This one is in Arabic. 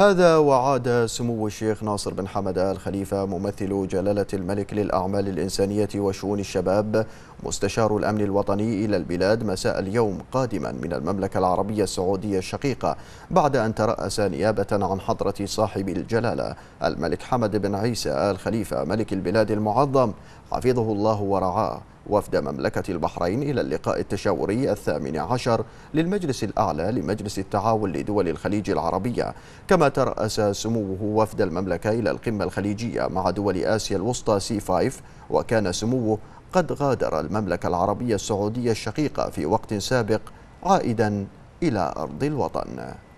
هذا وعاد سمو الشيخ ناصر بن حمد آل خليفة ممثل جلالة الملك للأعمال الإنسانية وشؤون الشباب مستشار الأمن الوطني إلى البلاد مساء اليوم قادما من المملكة العربية السعودية الشقيقة بعد أن ترأس نيابة عن حضرة صاحب الجلالة الملك حمد بن عيسى آل خليفة ملك البلاد المعظم حفظه الله ورعاه وفد مملكة البحرين إلى اللقاء التشاوري الثامن عشر للمجلس الأعلى لمجلس التعاون لدول الخليج العربية كما ترأس سموه وفد المملكة إلى القمة الخليجية مع دول آسيا الوسطى سي 5 وكان سموه قد غادر المملكة العربية السعودية الشقيقة في وقت سابق عائدا إلى أرض الوطن